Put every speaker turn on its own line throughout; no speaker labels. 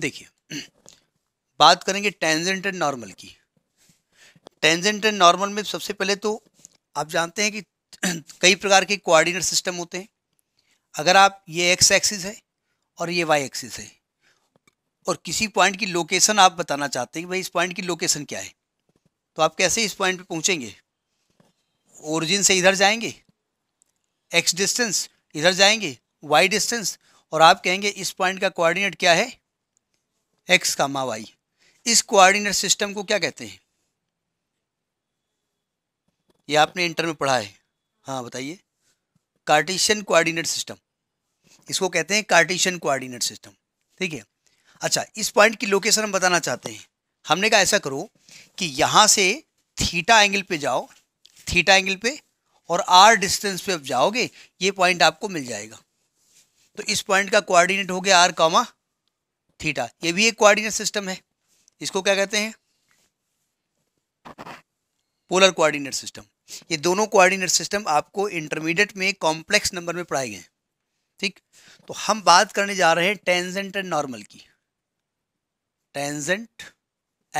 देखिए बात करेंगे टेंजेंट एंड नॉर्मल की टेंजेंट एंड नॉर्मल में सबसे पहले तो आप जानते हैं कि कई प्रकार के कोऑर्डिनेट सिस्टम होते हैं अगर आप ये एक्स एक्सिस है और ये वाई एक्सिस है और किसी पॉइंट की लोकेशन आप बताना चाहते हैं कि भाई इस पॉइंट की लोकेशन क्या है तो आप कैसे इस पॉइंट पे पहुंचेंगे ओरिजिन से इधर जाएंगे एक्स डिस्टेंस इधर जाएंगे वाई डिस्टेंस और आप कहेंगे इस पॉइंट का कोऑर्डिनेट क्या है एक्स कामा वाई इस कोऑर्डिनेट सिस्टम को क्या कहते हैं ये आपने इंटर में पढ़ा है हाँ बताइए कार्टिशियन कोऑर्डिनेट सिस्टम इसको कहते हैं कार्टिशियन कोऑर्डिनेट सिस्टम ठीक है अच्छा इस पॉइंट की लोकेशन हम बताना चाहते हैं हमने कहा ऐसा करो कि यहाँ से थीटा एंगल पे जाओ थीटा एंगल पे और आर डिस्टेंस पे आप जाओगे ये पॉइंट आपको मिल जाएगा तो इस पॉइंट का कोऑर्डिनेट हो गया आर कॉमा थीटा ये भी एक कोऑर्डिनेट सिस्टम है इसको क्या कहते हैं पोलर कोऑर्डिनेट सिस्टम ये दोनों कोऑर्डिनेट सिस्टम आपको इंटरमीडिएट में कॉम्प्लेक्स नंबर में पढ़ाए गए ठीक तो हम बात करने जा रहे हैं टेंजेंट एंड नॉर्मल की टेंजेंट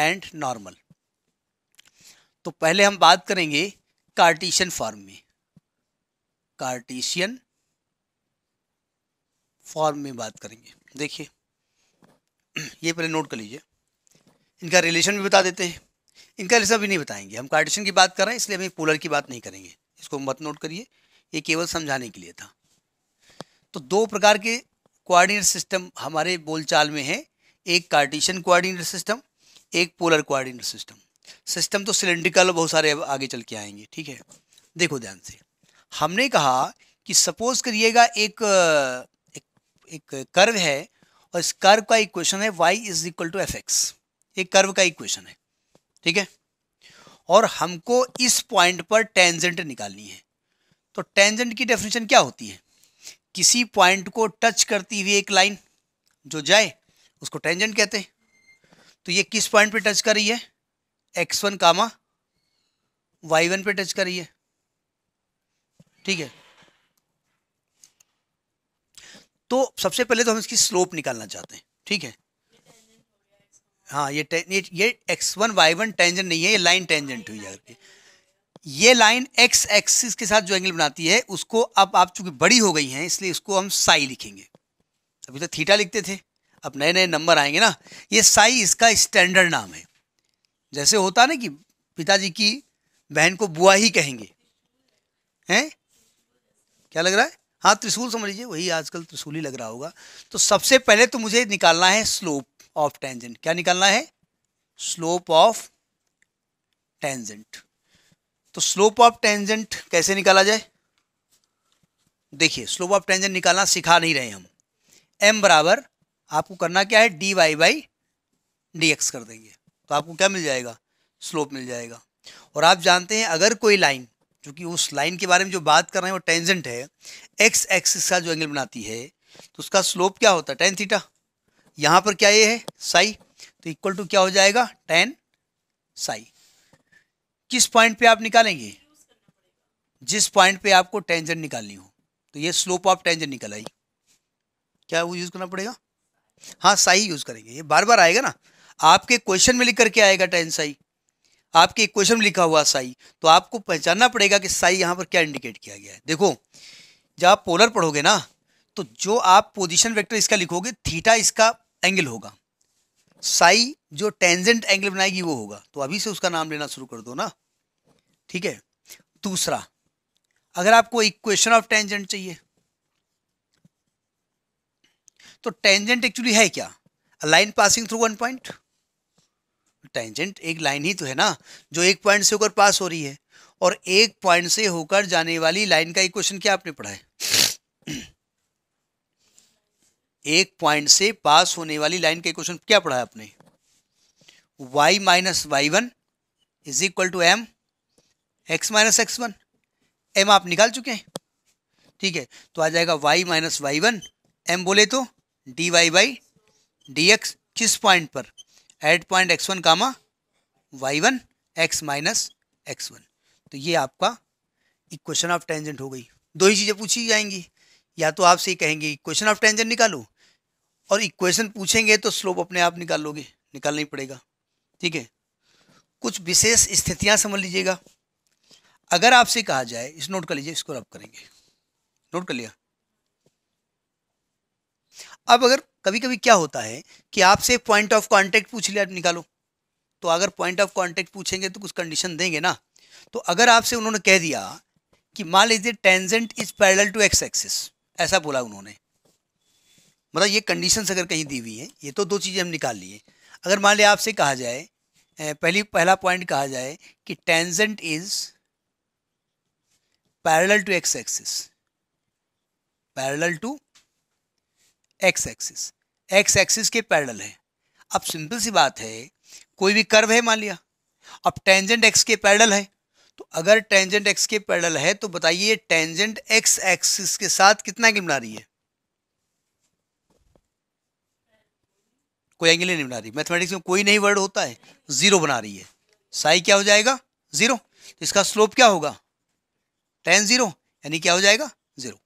एंड नॉर्मल तो पहले हम बात करेंगे कार्टिशियन फॉर्म में कार्टिशियन फॉर्म में बात करेंगे देखिए ये पहले नोट कर लीजिए इनका रिलेशन भी बता देते हैं इनका रिलेशन भी नहीं बताएंगे हम कार्टेशन की बात कर रहे हैं इसलिए हम पोलर की बात नहीं करेंगे इसको मत नोट करिए ये केवल समझाने के लिए था तो दो प्रकार के कोऑर्डिनेट सिस्टम हमारे बोलचाल में है एक कार्टिशन कोऑर्डिनेट सिस्टम एक पोलर कोऑर्डिनेट सिस्टम सिस्टम तो सिलेंड्रिकल बहुत सारे आगे चल के आएंगे ठीक है देखो ध्यान से हमने कहा कि सपोज करिएगा एक, एक एक कर्व है और इस कर्व का इक्वेशन है Y is equal to F X ये कर्व का इक्वेशन है ठीक है और हमको इस पॉइंट पर टेंजेंट निकालनी है तो टेंजेंट की डेफिनेशन क्या होती है किसी पॉइंट को टच करती हुई एक लाइन जो जाए उसको टेंजेंट कहते हैं तो ये किस पॉइंट पे टच कर रही है X one comma Y one पे टच कर रही है ठीक है तो सबसे पहले तो हम इसकी स्लोप निकालना चाहते हैं ठीक है हाँ ये ये ये X one Y one tangent नहीं है ये लाइन टेंजेंट हुई जाकर ये लाइन एक्स एक्सिस के साथ जो एंगल बनाती है उसको अब आप चूंकि बड़ी हो गई हैं इसलिए इसको हम साई लिखेंगे अभी तो थीटा लिखते थे अब नए नए नंबर आएंगे ना ये साई इसका स्टैंडर्ड नाम है जैसे होता ना कि पिताजी की बहन को बुआ ही कहेंगे हैं क्या लग रहा है हाँ त्रिशूल समझ लीजिए वही आजकल त्रिशूल ही लग रहा होगा तो सबसे पहले तो मुझे निकालना है स्लोप ऑफ टेंजेंट क्या निकालना है स्लोप ऑफ टेंजेंट तो स्लोप ऑफ टेंजेंट कैसे निकाला जाए देखिए स्लोप ऑफ टेंजेंट निकालना सिखा नहीं रहे हम एम बराबर आपको करना क्या है D Y by D X कर देंगे तो आपको क्या मिल जाएगा स्लोप मिल जाएगा और आप जानते हैं अगर कोई लाइन क्योंकि उस लाइन के बारे में जो बात कर रहे हैं वो टेंजेंट है एक्स एक्सिस का जो एंगल बनाती है तो उसका स्लोप क्या होता है टेन थीटा यहाँ पर क्या ये है साई तो इक्वल टू क्या हो जाएगा टेन साई किस पॉइंट पे आप निकालेंगे जिस पॉइंट पे आपको टेंजेंट निकालनी हो तो ये स्लोप ऑफ टेंजेंट निकल आई क्या वो यूज़ करना पड़ेगा हाँ साई यूज़ करेंगे ये बार बार आएगा ना आपके क्वेश्चन में लिख करके आएगा टेन साई आपके इक्वेशन में लिखा हुआ साई तो आपको पहचानना पड़ेगा कि साई यहाँ पर क्या इंडिकेट किया गया है देखो जब आप पोलर पढ़ोगे ना तो जो आप पोजिशन वेक्टर इसका लिखोगे थीटा इसका एंगल होगा साई जो टेंजेंट एंगल बनाएगी वो होगा तो अभी से उसका नाम लेना शुरू कर दो ना ठीक है दूसरा अगर आपको इक्वेशन ऑफ टेंजेंट चाहिए तो टेंजेंट एक्चुअली है क्या line passing through one point tangent एक लाइन ही तो है ना जो एक पॉइंट से होकर पास हो रही है और एक पॉइंट से होकर जाने वाली लाइन का इक्वेशन क्या आपने पढ़ा है एक पॉइंट से पास होने वाली लाइन का इक्वेशन क्या पढ़ा है आपने y minus Y one is equal to M X minus X one M आप निकाल चुके हैं ठीक है तो आ जाएगा y minus Y one M बोले तो D Y by D X किस पॉइंट पर at point X one comma Y one X minus X one तो ये आपका इक्वेशन ऑफ टेंजेंट हो गई दो ही चीज़ें पूछी जाएंगी या तो आपसे कहेंगे इक्वेशन ऑफ टेंजेंट निकालो और इक्वेशन पूछेंगे तो स्लोप अपने आप निकाल लोगे निकालना ही पड़ेगा ठीक है कुछ विशेष स्थितियां समझ लीजिएगा अगर आपसे कहा जाए इस नोट कर लीजिए इसको रब करेंगे नोट कर लिया अब अगर कभी कभी क्या होता है कि आपसे पॉइंट ऑफ कॉन्टेक्ट पूछ लिया निकालो तो अगर पॉइंट ऑफ कॉन्टेक्ट पूछेंगे तो कुछ कंडीशन देंगे ना तो अगर आपसे उन्होंने कह दिया कि मान लीजिए tangent is parallel to X axis ऐसा बोला उन्होंने मतलब ये कंडीशन अगर कहीं दी हुई है ये तो दो चीज़ें हम निकाल लिए अगर मान लिया आपसे कहा जाए पहली पहला पॉइंट कहा जाए कि tangent is parallel to X axis parallel to X axis X axis के पैरेलल है अब सिंपल सी बात है कोई भी कर्व है मान लिया अब टेंजेंट एक्स के पैरेलल है तो अगर टेंजेंट एक्स के पैरेलल है तो बताइए टेंजेंट एक्स एक्सिस के साथ कितना एंगल बना रही है कोई एंगल नहीं बना रही मैथमेटिक्स में कोई नहीं वर्ड होता है जीरो बना रही है साई क्या हो जाएगा जीरो तो इसका स्लोप क्या होगा टेन जीरो यानी क्या हो जाएगा जीरो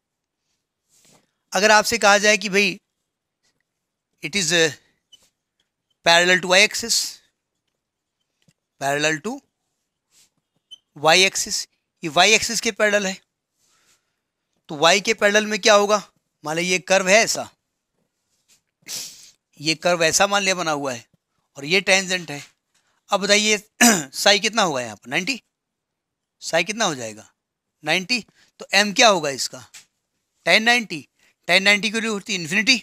अगर आपसे कहा जाए कि भाई it is uh, parallel to y axis parallel to y axis ये y axis के पैरेलल है तो y के पैरेलल में क्या होगा मान लिया ये कर्व है ऐसा ये कर्व ऐसा मान लिया बना हुआ है और ये टेंजेंट है अब बताइए साई कितना होगा यहाँ पर नाइन्टी साई कितना हो जाएगा नाइन्टी तो एम क्या होगा इसका टेन नाइन्टी टेन नाइन्टी क्यों होती है इन्फिनिटी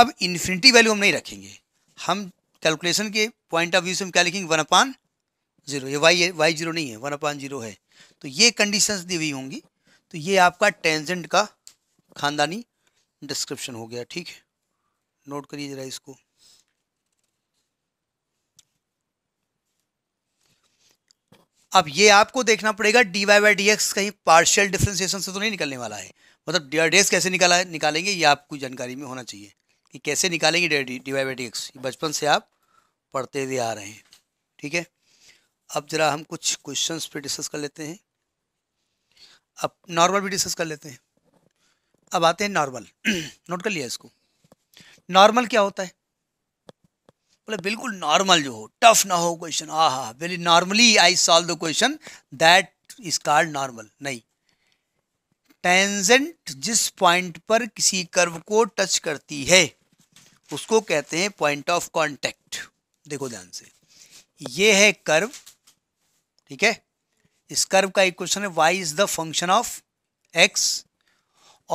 अब इन्फिनिटी वैल्यू हम नहीं रखेंगे हम कैलकुलेशन के पॉइंट ऑफ व्यू से हम क्या लिखेंगे वन अपान जीरो ये वाई वाई जीरो नहीं है वन अपान जीरो है तो ये कंडीशंस दी हुई होंगी तो ये आपका टेंजेंट का खानदानी डिस्क्रिप्शन हो गया ठीक है नोट करिए ज़रा इसको अब ये आपको देखना पड़ेगा D Y Y D X कहीं पार्शियल डिफ्रेंसिएशन से तो नहीं निकलने वाला है मतलब डी आर डी एक्स कैसे निकाला है निकालेंगे ये आपको जानकारी में होना चाहिए कि कैसे निकालेंगे डिवाइबेटिक्स बचपन से आप पढ़ते हुए आ रहे हैं ठीक है अब ज़रा हम कुछ क्वेश्चन पे डिस्कस कर लेते हैं अब नॉर्मल भी डिस्कस कर लेते हैं अब आते हैं नॉर्मल नोट कर लिया इसको नॉर्मल क्या होता है बोले बिल्कुल नॉर्मल जो हो टफ ना हो क्वेश्चन आ हा very normally I solve the question that is called normal नहीं टेंजेंट जिस पॉइंट पर किसी कर्व को टच करती है उसको कहते हैं पॉइंट ऑफ कांटेक्ट देखो ध्यान से ये है कर्व ठीक है इस कर्व का एक क्वेश्चन है Y is the function of X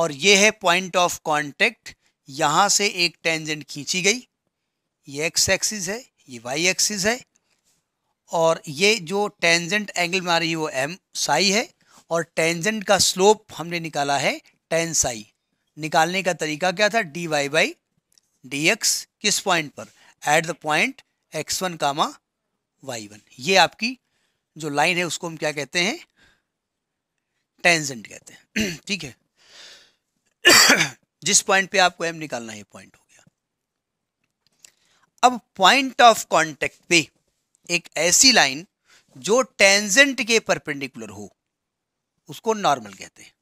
और ये है पॉइंट ऑफ कांटेक्ट यहां से एक टेंजेंट खींची गई ये एक्स एक्सिस है ये वाई एक्सिस है और ये जो टेंजेंट एंगल में आ रही है वो एम साई है और टेंजेंट का स्लोप हमने निकाला है टेन साई निकालने का तरीका क्या था डी वाई बाई डीएक्स किस पॉइंट पर at the point X one comma Y one ये आपकी जो लाइन है उसको हम क्या कहते हैं टेंजेंट कहते हैं ठीक है जिस पॉइंट पे आपको एम निकालना है पॉइंट हो गया अब पॉइंट ऑफ कांटेक्ट पे एक ऐसी लाइन जो टेंजेंट के परपेंडिकुलर हो उसको नॉर्मल कहते हैं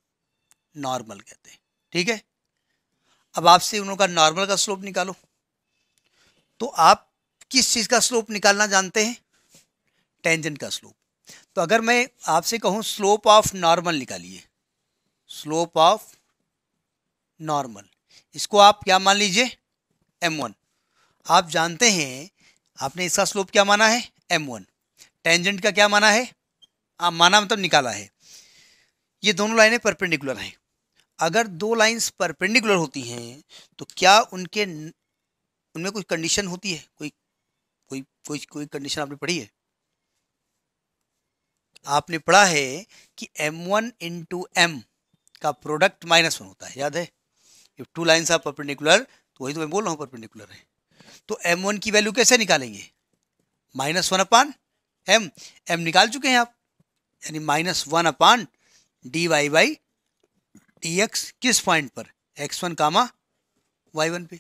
नॉर्मल कहते हैं ठीक है अब आपसे उन्होंने कहा नॉर्मल का स्लोप निकालो तो आप किस चीज़ का स्लोप निकालना जानते हैं टेंजेंट का स्लोप तो अगर मैं आपसे कहूँ स्लोप ऑफ नॉर्मल निकालिए स्लोप ऑफ नॉर्मल इसको आप क्या मान लीजिए एम वन आप जानते हैं आपने इसका स्लोप क्या माना है एम वन टेंजेंट का क्या माना है आप माना मतलब निकाला है ये दोनों लाइनें परपेंडिकुलर हैं अगर दो लाइंस परपेंडिकुलर होती हैं तो क्या उनके उनमें कोई कंडीशन होती है कोई कोई कोई कोई कंडीशन आपने पढ़ी है आपने पढ़ा है कि m1 वन इंटू एम का प्रोडक्ट माइनस वन होता है याद है if two lines are perpendicular तो वही तो मैं बोल रहा हूँ परपेंडिकुलर है तो m1 की वैल्यू कैसे निकालेंगे minus one upon M M निकाल चुके हैं आप यानी minus one upon D Y by T X किस पॉइंट पर X one comma Y one पे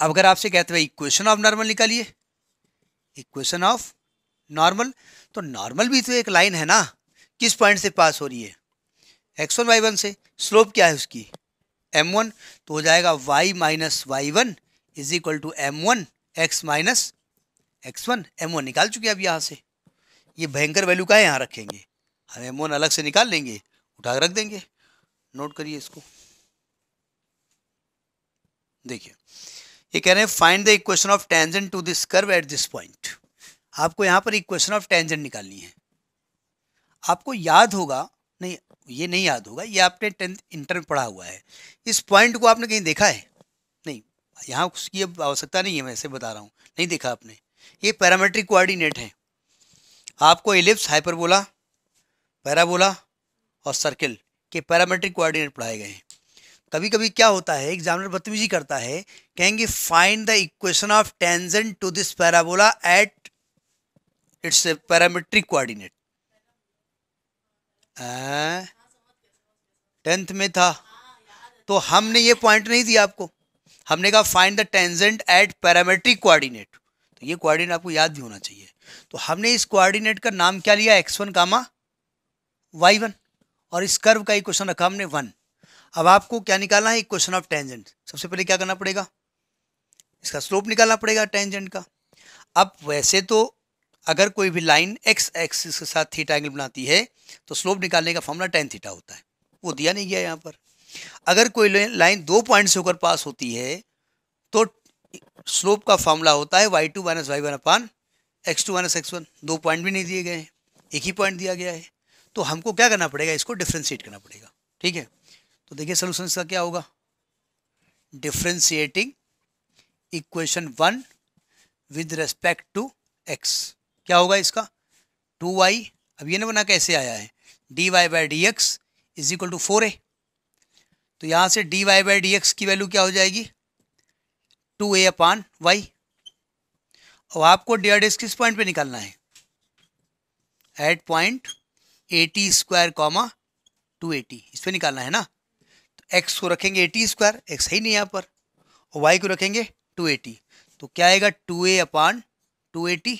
अब अगर आपसे कहते हैं इक्वेशन ऑफ नॉर्मल निकालिए इक्वेशन ऑफ नॉर्मल तो नॉर्मल भी तो एक लाइन है ना किस पॉइंट से पास हो रही है एक्स वन वाई वन से स्लोप क्या है उसकी एम वन तो हो जाएगा Y minus Y one is equal to M one X minus X one M one निकाल चुके अब यहाँ से ये भयंकर वैल्यू का है यहाँ रखेंगे हम एम वन अलग से निकाल लेंगे उठा रख देंगे नोट करिए इसको देखिए ये कह रहे हैं find the equation of tangent to this curve at this point आपको यहाँ पर इक्वेशन ऑफ टेंजेंट निकालनी है आपको याद होगा नहीं ये नहीं याद होगा ये आपने टेंथ इंटर में पढ़ा हुआ है इस पॉइंट को आपने कहीं देखा है नहीं यहाँ उसकी अब आवश्यकता नहीं है मैं ऐसे बता रहा हूँ नहीं देखा आपने ये पैरामेट्रिक कोऑर्डिनेट है आपको एलिप्स हाइपरबोला पैराबोला और सर्किल के पैरामेट्रिक कोऑर्डिनेट पढ़ाए गए हैं कभी कभी क्या होता है एग्जामिनर बदतमीजी करता है कहेंगे find the equation of tangent to this parabola at its parametric coordinate tenth में था तो हमने ये पॉइंट नहीं दिया आपको हमने कहा find the tangent at parametric coordinate तो ये कोऑर्डिनेट आपको याद भी होना चाहिए तो हमने इस कोऑर्डिनेट का नाम क्या लिया X one comma Y one और इस कर्व का इक्वेशन रखा हमने वन अब आपको क्या निकालना है इक्वेशन ऑफ टेंजेंट सबसे पहले क्या करना पड़ेगा इसका स्लोप निकालना पड़ेगा टेंजेंट का अब वैसे तो अगर कोई भी लाइन एक्स एक्सिस के साथ थीटा एंगल बनाती है तो स्लोप निकालने का फॉर्मूला टेन थीटा होता है वो दिया नहीं गया यहाँ पर अगर कोई लाइन दो पॉइंट से होकर पास होती है तो स्लोप का फॉर्मूला होता है Y two minus Y one upon X two minus X one दो पॉइंट भी नहीं दिए गए हैं एक ही पॉइंट दिया गया है तो हमको क्या करना पड़ेगा इसको डिफ्रेंशिएट करना पड़ेगा ठीक है तो देखिए सोल्यूशन इसका क्या होगा differentiating equation one with respect to X क्या होगा इसका टू वाई अब ये ना बना कैसे आया है D Y by D X is equal to four A तो यहाँ से D Y by D X की वैल्यू क्या हो जाएगी टू ए अपान वाई और आपको डी आर डी एक्स किस पॉइंट पे निकालना है at point A T square comma two A T इस पर निकालना है ना तो एक्स को रखेंगे एटी स्क्वायर एक्स है ही नहीं यहाँ पर और वाई को रखेंगे टू एटी तो क्या आएगा two A upon two A T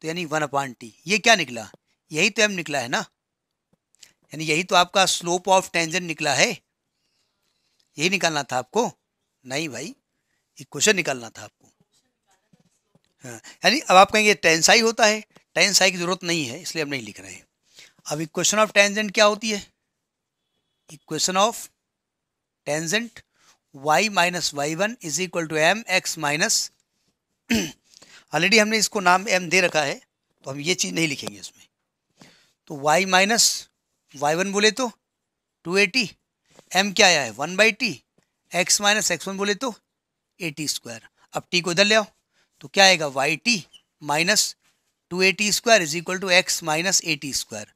तो यानी वन अपान टी ये क्या निकला यही तो एम निकला है ना यानी यही तो आपका स्लोप ऑफ टेंजन निकला है यही निकालना था आपको नहीं भाई एक क्वेश्चन निकालना था आपको हाँ यानी अब आप कहेंगे टेंसाई होता है टेंसाई की ज़रूरत नहीं है इसलिए हम नहीं लिख रहे हैं अब इक्वेशन ऑफ टेंजेंट क्या होती है equation of tangent y minus Y one is equal to M X minus already हमने इसको नाम m दे रखा है तो हम ये चीज़ नहीं लिखेंगे इसमें तो y माइनस वाई वन बोले तो टू एटी एम क्या आया है one by T X minus X one बोले तो ए टी स्क्वायर अब टी को इधर ले आओ तो क्या आएगा Y T minus two A T square is equal to X minus A T square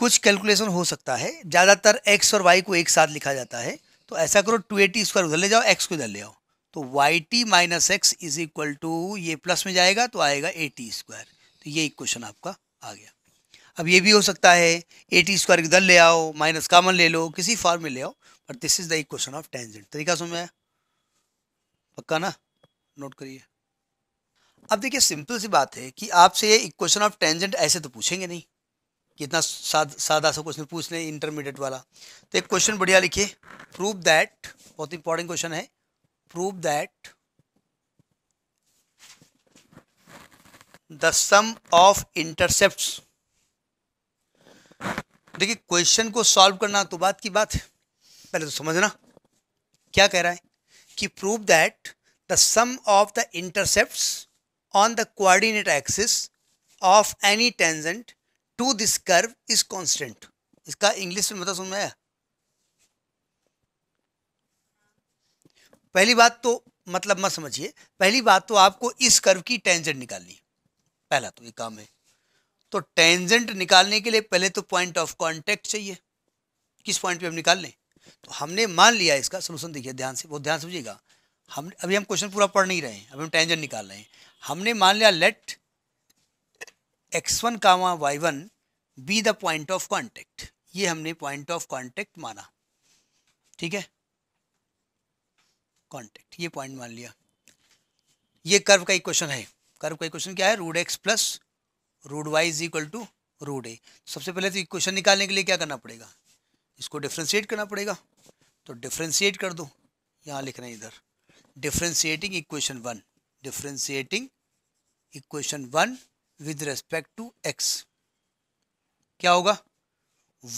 कुछ कैलकुलेशन हो सकता है ज़्यादातर एक्स और वाई को एक साथ लिखा जाता है तो ऐसा करो टू एटी स्क्वायर उधर ले जाओ एक्स को इधर ले आओ तो Y T minus X is equal to ये प्लस में जाएगा तो आएगा ए टी स्क्वायर तो ये क्वेश्चन आपका आ गया अब ये भी हो सकता है ए टी स्क्वायर इधर ले आओ माइनस कामन ले लो किसी फॉर्म में ले आओ but this is the equation of tangent तरीका समझ में पक्का ना नोट करिए अब देखिए सिंपल सी बात है कि आपसे ये इक्वेशन ऑफ टेंजेंट ऐसे तो पूछेंगे नहीं कि इतना साद, सादा सा क्वेश्चन पूछ लें इंटरमीडिएट वाला तो एक क्वेश्चन बढ़िया लिखिए प्रूव दैट बहुत इंपॉर्टेंट क्वेश्चन है prove that the sum of intercept देखिए क्वेश्चन को सॉल्व करना तो बात की बात है पहले तो समझना क्या कह रहा है कि prove that the sum of the intercept on the coordinate axis of any tangent to this curve is constant इसका इंग्लिश में मतलब समझ में आया पहली बात तो मतलब मत समझिए पहली बात तो आपको इस कर्व की टेंजेंट निकालनी पहला तो ये काम है तो टेंजेंट निकालने के लिए पहले तो पॉइंट ऑफ कांटेक्ट चाहिए किस पॉइंट पे हम निकाल लें तो हमने मान लिया इसका सोल्यूशन देखिए ध्यान से बहुत ध्यान समझिएगा हम अभी हम क्वेश्चन पूरा पढ़ नहीं रहे हैं अभी हम टेंजेंट निकाल रहे हैं हमने मान लिया let X one comma Y one be the point of contact ये हमने पॉइंट ऑफ कॉन्टेक्ट माना ठीक है कॉन्टेक्ट ये पॉइंट मान लिया ये कर्व का एक क्वेश्चन है कर्व का क्वेश्चन क्या है root X plus root Y is equal to root A सबसे पहले तो इक्वेशन निकालने के लिए क्या करना पड़ेगा इसको डिफ्रेंशिएट करना पड़ेगा तो डिफ्रेंशिएट कर दो यहाँ रहे हैं इधर differentiating equation one differentiating equation one with respect to X क्या होगा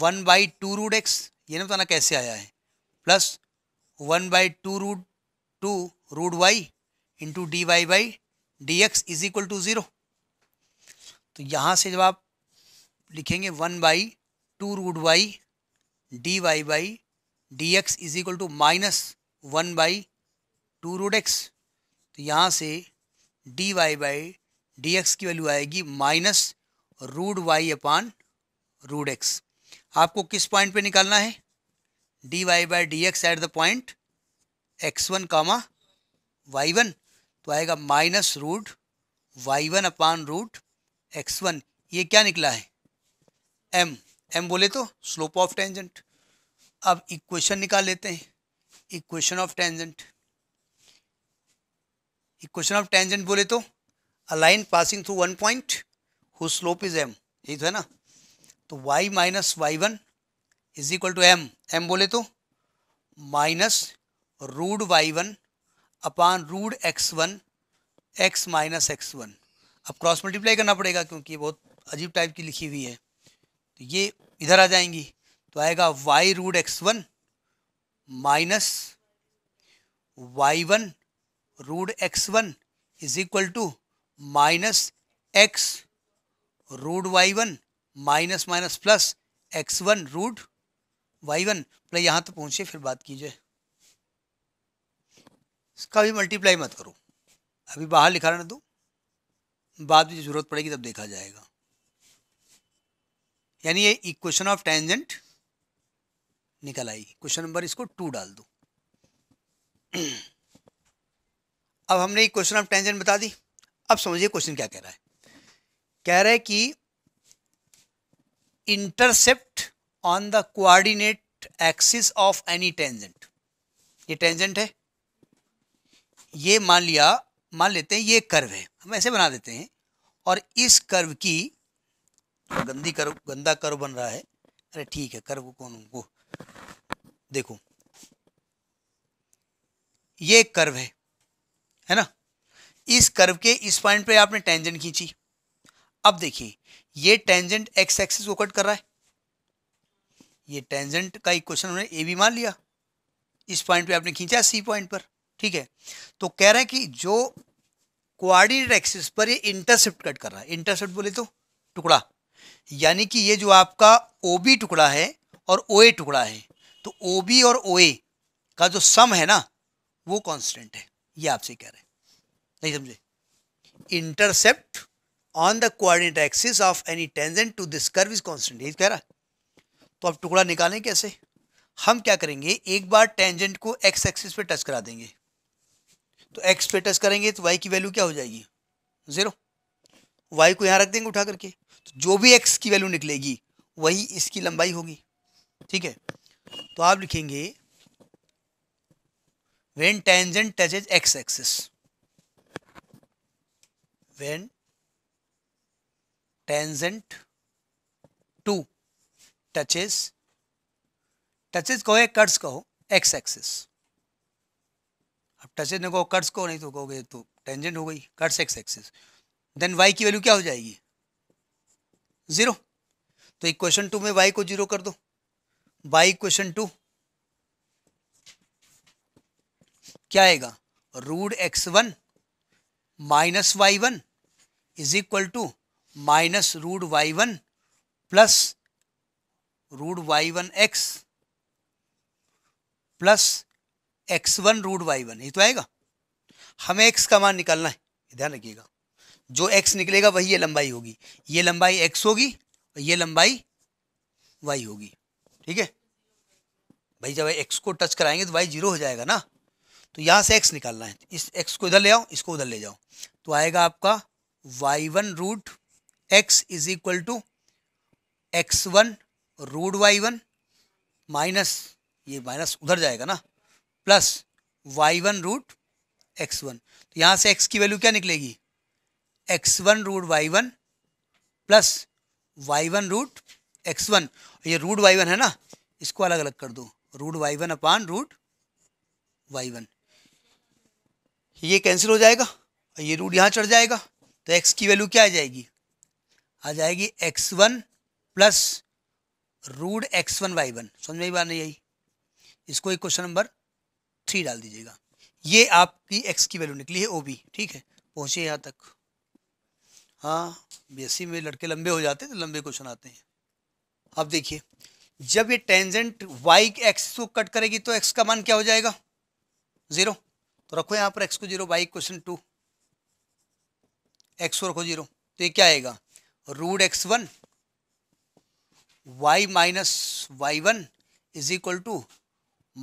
one by two root X ये ना बताना कैसे आया है plus one by two root two root Y into D Y by D X is equal to zero तो यहाँ से जब आप लिखेंगे one by two root Y D Y by D X is equal to minus one by two root x तो यहाँ से D Y by D X की वैल्यू आएगी minus root Y upon root X आपको किस point पे निकालना है D Y by D X at the point X one comma Y one तो आएगा minus root Y one upon root x one ये क्या निकला है एम एम बोले तो स्लोप ऑफ टेंजेंट अब इक्वेशन निकाल लेते हैं equation of tangent equation of tangent बोले तो अ line passing through one point who slope is M यही तो है ना तो Y minus Y one is equal to M M बोले तो minus root Y one upon root x one X minus X one अब क्रॉस मल्टीप्लाई करना पड़ेगा क्योंकि ये बहुत अजीब टाइप की लिखी हुई है तो ये इधर आ जाएंगी तो आएगा Y root x one minus Y one root x one is equal to minus X root Y one minus minus plus x one root Y one पहले यहाँ तक तो पहुँचे फिर बात कीजिए इसका भी मल्टीप्लाई मत करो अभी बाहर लिखा रहने दो बाद में ज़रूरत पड़ेगी तब देखा जाएगा यानी ये इक्वेशन ऑफ टेंजेंट निकल आई क्वेश्चन नंबर इसको टू डाल दो अब हमने इक्वेशन ऑफ टेंजेंट बता दी अब समझिए क्वेश्चन क्या कह रहा है कह रहा है कि intercept on the coordinate axis of any tangent ये टेंजेंट है ये मान लिया मान लेते हैं ये कर्व है हम ऐसे बना देते हैं और इस कर्व की गंदी कर्व गंदा कर्व बन रहा है अरे ठीक है कर्व कौन वो देखो ये कर्व है है ना इस कर्व के इस पॉइंट पे आपने टेंजेंट खींची अब देखिए ये टेंजेंट एक्स एक्सिस को कट कर रहा है ये टेंजेंट का इक्वेशन उन्होंने ए भी मान लिया इस पॉइंट पे आपने खींचा सी पॉइंट पर ठीक है तो कह रहे हैं कि जो कोआर्डिनेट एक्सिस पर ये इंटरसेप्ट कट कर रहा है इंटरसेप्ट बोले तो टुकड़ा यानी कि ये जो आपका ओ बी टुकड़ा है और ओ ए टुकड़ा है तो ओ बी और ओ ए का जो सम है ना वो कॉन्स्टेंट है ये आपसे कह रहे हैं नहीं समझे intercept on the coordinate axis of any tangent to this curve is constant यही कह रहा तो अब टुकड़ा निकालें कैसे हम क्या करेंगे एक बार टेंजेंट को एक्स एक्सिस पे टच करा देंगे तो एक्स पे टच करेंगे तो वाई की वैल्यू क्या हो जाएगी ज़ीरो वाई को यहाँ रख देंगे उठा करके तो जो भी एक्स की वैल्यू निकलेगी वही इसकी लंबाई होगी ठीक है तो आप लिखेंगे when tangent touches x axis when tangent 2 touches touches कहो या कर्स कहो एक्स एक्सिस अब टचेस ने कहो कर्स कहो नहीं तो कहोगे तो टेंजेंट हो गई कर्स एक्स एक्सिस देन वाई की वैल्यू क्या हो जाएगी ज़ीरो तो इक्वेशन टू में वाई को जीरो कर दो बाई इक्वेशन टू क्या आएगा root x one minus Y one is equal to minus root Y one plus root Y one x plus x one root Y one ये तो आएगा हमें एक्स का मान निकालना है ध्यान रखिएगा जो एक्स निकलेगा वही ये लंबाई होगी ये लंबाई एक्स होगी और ये लंबाई वाई होगी ठीक है भाई जब एक्स को टच कराएंगे तो वाई जीरो हो जाएगा ना तो यहाँ से एक्स निकालना है इस एक्स को इधर ले आओ इसको उधर ले जाओ तो आएगा आपका y one root x is equal to x one root Y one minus ये माइनस उधर जाएगा ना plus y one root x one तो यहाँ से एक्स की वैल्यू क्या निकलेगी x one root Y one plus y one root x one ये रूट वाई वन है ना इसको अलग अलग कर दो root Y one upon root Y one ये कैंसिल हो जाएगा और ये रूट यहाँ चढ़ जाएगा तो एक्स की वैल्यू क्या आ जाएगी आ जाएगी x one plus root x one Y one समझ में बात नहीं आई इसको एक क्वेश्चन नंबर थ्री डाल दीजिएगा ये आपकी एक्स की वैल्यू निकली है ओ बी ठीक है पहुँचे यहाँ तक हाँ बी में लड़के लंबे हो जाते हैं तो लंबे क्वेश्चन आते हैं अब देखिए जब ये टेंजेंट वाई एक्स को कट करेगी तो एक्स का मान क्या हो जाएगा ज़ीरो तो रखो यहाँ पर एक्स को zero y equation two x four को जीरो तो ये क्या आएगा root x one y minus Y one is equal to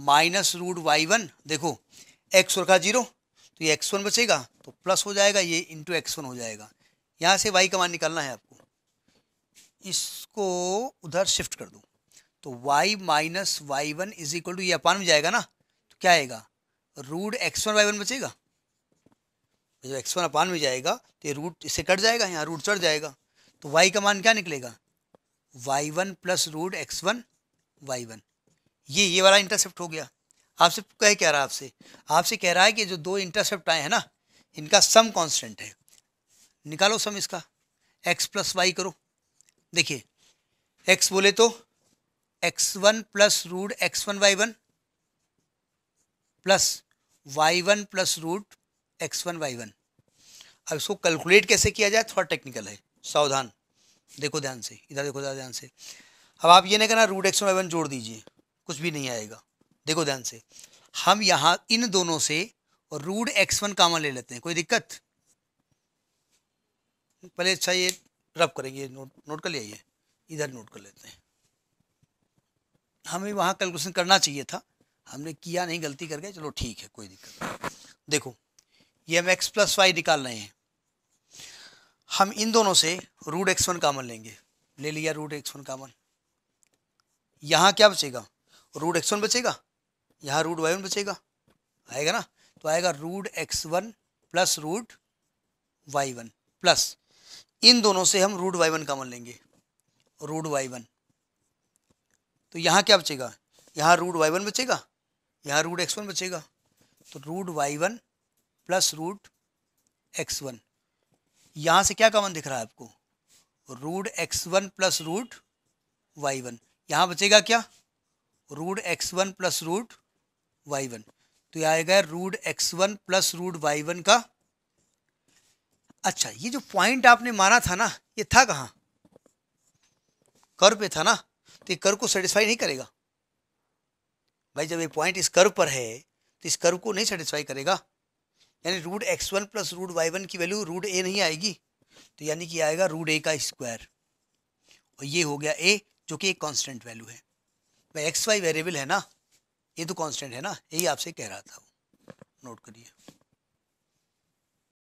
minus root Y one देखो एक्स फोर का जीरो तो ये एक्स वन बचेगा तो प्लस हो जाएगा ये इंटू एक्स वन हो जाएगा यहाँ से वाई का मान निकालना है आपको इसको उधर शिफ्ट कर दो तो Y minus Y one is equal to ये अपान में जाएगा ना तो क्या आएगा root x one Y one बचेगा जब एक्स वन अपान में जाएगा तो ये रूट इससे कट जाएगा यहाँ रूट चढ़ जाएगा तो वाई का मान क्या निकलेगा y one plus root x one Y one ये ये वाला इंटरसेप्ट हो गया आपसे कह क्या रहा आपसे आपसे कह रहा है कि जो दो इंटरसेप्ट आए हैं ना इनका सम कॉन्स्टेंट है निकालो सम इसका एक्स प्लस वाई करो देखिए एक्स बोले तो x one plus root x one Y one plus y one plus root x one Y one अब इसको कैलकुलेट कैसे किया जाए थोड़ा टेक्निकल है सावधान देखो ध्यान से इधर देखो ज़्यादा ध्यान से अब आप ये नहीं करना root x one Y one जोड़ दीजिए कुछ भी नहीं आएगा देखो ध्यान से हम यहाँ इन दोनों से रूट एक्स वन कामन ले लेते हैं कोई दिक्कत पहले अच्छा ये रब करेंगे नोट नोट कर लिया इधर नोट कर लेते हैं हमें वहाँ कैलकुलेशन करना चाहिए था हमने किया नहीं गलती कर गए चलो ठीक है कोई दिक्कत नहीं देखो ये हम एक्स प्लस वाई निकाल रहे हैं हम इन दोनों से रूट एक्स वन कामन लेंगे ले लिया रूट एक्स वन कामन यहाँ क्या बचेगा रूट एक्स वन बचेगा यहाँ रूट वाई वन बचेगा आएगा ना तो आएगा root x one plus root Y one plus इन दोनों से हम रूट वाई वन कामन लेंगे रूट वाई वन तो यहाँ क्या बचेगा यहाँ रूट वाई वन बचेगा यहाँ रूट एक्स वन बचेगा तो root Y one plus root x one यहाँ से क्या कॉमन दिख रहा है आपको root x one plus root Y one यहाँ बचेगा क्या root x one plus root Y one तो यह आएगा root x one plus root Y one का अच्छा ये जो पॉइंट आपने माना था ना ये था कहाँ कर पे था ना तो ये कर को सेटिस्फाई नहीं करेगा भाई जब ये पॉइंट इस कर्व पर है तो इस कर्व को नहीं सेटिस्फाई करेगा यानी root x one plus root Y one की वैल्यू रूट ए नहीं आएगी तो यानी कि आएगा रूट ए का स्क्वायर और ये हो गया ए जो कि एक कांस्टेंट वैल्यू है भाई एक्स वाई वेरिएबल है ना ये तो कांस्टेंट है ना यही आपसे कह रहा था नोट करिए